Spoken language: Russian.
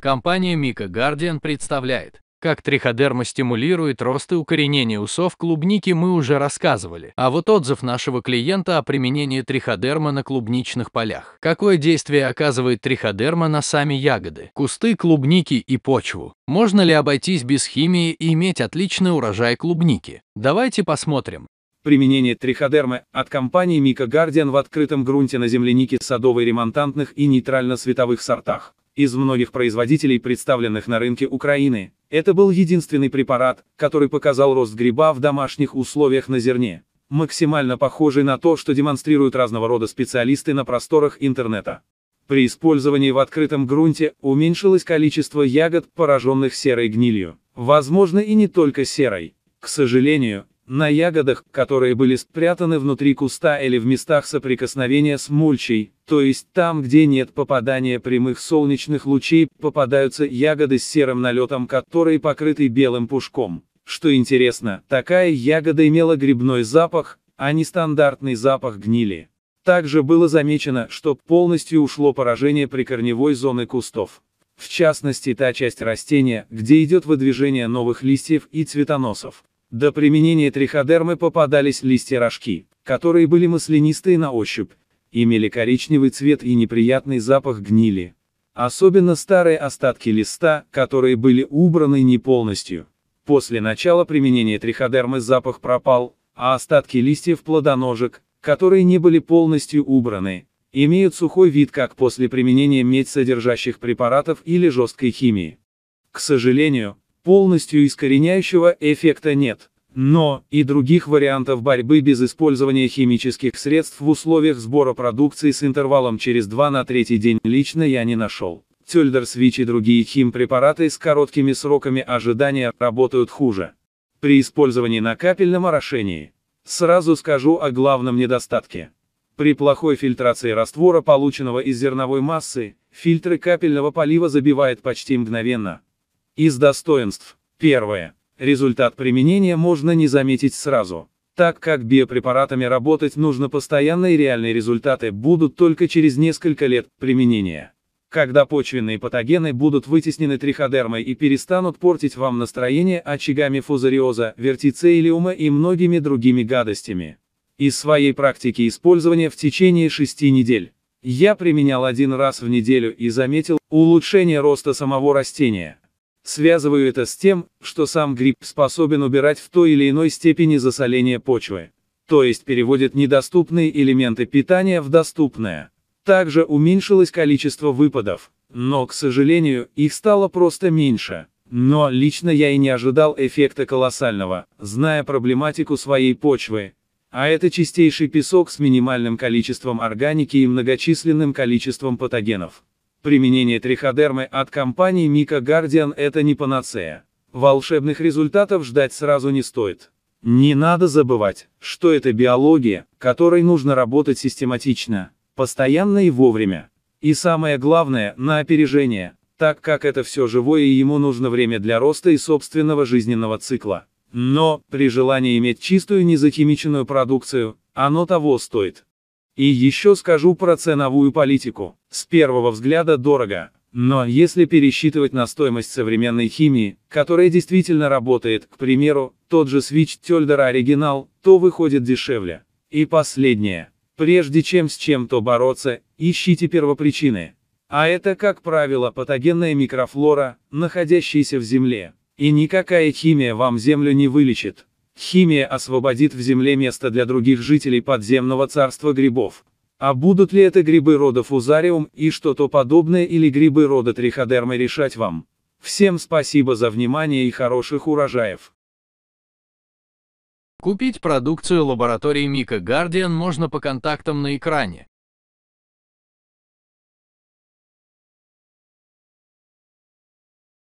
Компания Мика Guardian представляет, как триходерма стимулирует рост и укоренение усов клубники мы уже рассказывали, а вот отзыв нашего клиента о применении триходерма на клубничных полях. Какое действие оказывает триходерма на сами ягоды, кусты клубники и почву? Можно ли обойтись без химии и иметь отличный урожай клубники? Давайте посмотрим. Применение триходермы от компании Мика Guardian в открытом грунте на землянике садовой ремонтантных и нейтрально-световых сортах. Из многих производителей, представленных на рынке Украины, это был единственный препарат, который показал рост гриба в домашних условиях на зерне, максимально похожий на то, что демонстрируют разного рода специалисты на просторах интернета. При использовании в открытом грунте уменьшилось количество ягод, пораженных серой гнилью. Возможно и не только серой. К сожалению, на ягодах, которые были спрятаны внутри куста или в местах соприкосновения с мульчей, то есть там, где нет попадания прямых солнечных лучей, попадаются ягоды с серым налетом, которые покрыты белым пушком. Что интересно, такая ягода имела грибной запах, а не стандартный запах гнили. Также было замечено, что полностью ушло поражение прикорневой зоны кустов. В частности, та часть растения, где идет выдвижение новых листьев и цветоносов. До применения триходермы попадались листья-рожки, которые были маслянистые на ощупь, имели коричневый цвет и неприятный запах гнили. Особенно старые остатки листа, которые были убраны не полностью. После начала применения триходермы запах пропал, а остатки листьев плодоножек, которые не были полностью убраны, имеют сухой вид как после применения медь содержащих препаратов или жесткой химии. К сожалению, Полностью искореняющего эффекта нет. Но, и других вариантов борьбы без использования химических средств в условиях сбора продукции с интервалом через 2 на 3 день лично я не нашел. Тельдерсвич и другие химпрепараты с короткими сроками ожидания работают хуже. При использовании на капельном орошении. Сразу скажу о главном недостатке. При плохой фильтрации раствора, полученного из зерновой массы, фильтры капельного полива забивает почти мгновенно, из достоинств. Первое. Результат применения можно не заметить сразу. Так как биопрепаратами работать нужно постоянно и реальные результаты будут только через несколько лет применения. Когда почвенные патогены будут вытеснены триходермой и перестанут портить вам настроение очагами фузариоза, вертицеилиума и многими другими гадостями. Из своей практики использования в течение 6 недель. Я применял один раз в неделю и заметил улучшение роста самого растения. Связываю это с тем, что сам гриб способен убирать в той или иной степени засоление почвы, то есть переводит недоступные элементы питания в доступное. Также уменьшилось количество выпадов, но, к сожалению, их стало просто меньше. Но лично я и не ожидал эффекта колоссального, зная проблематику своей почвы. А это чистейший песок с минимальным количеством органики и многочисленным количеством патогенов. Применение триходермы от компании Mika Guardian это не панацея. Волшебных результатов ждать сразу не стоит. Не надо забывать, что это биология, которой нужно работать систематично, постоянно и вовремя. И самое главное, на опережение, так как это все живое и ему нужно время для роста и собственного жизненного цикла. Но, при желании иметь чистую незахимиченную продукцию, оно того стоит. И еще скажу про ценовую политику. С первого взгляда дорого. Но если пересчитывать на стоимость современной химии, которая действительно работает, к примеру, тот же Switch Tölder оригинал, то выходит дешевле. И последнее. Прежде чем с чем-то бороться, ищите первопричины. А это, как правило, патогенная микрофлора, находящаяся в земле. И никакая химия вам землю не вылечит. Химия освободит в земле место для других жителей подземного царства грибов. А будут ли это грибы рода фузариум и что-то подобное или грибы рода триходермы решать вам. Всем спасибо за внимание и хороших урожаев. Купить продукцию лаборатории Мика Гардиан можно по контактам на экране.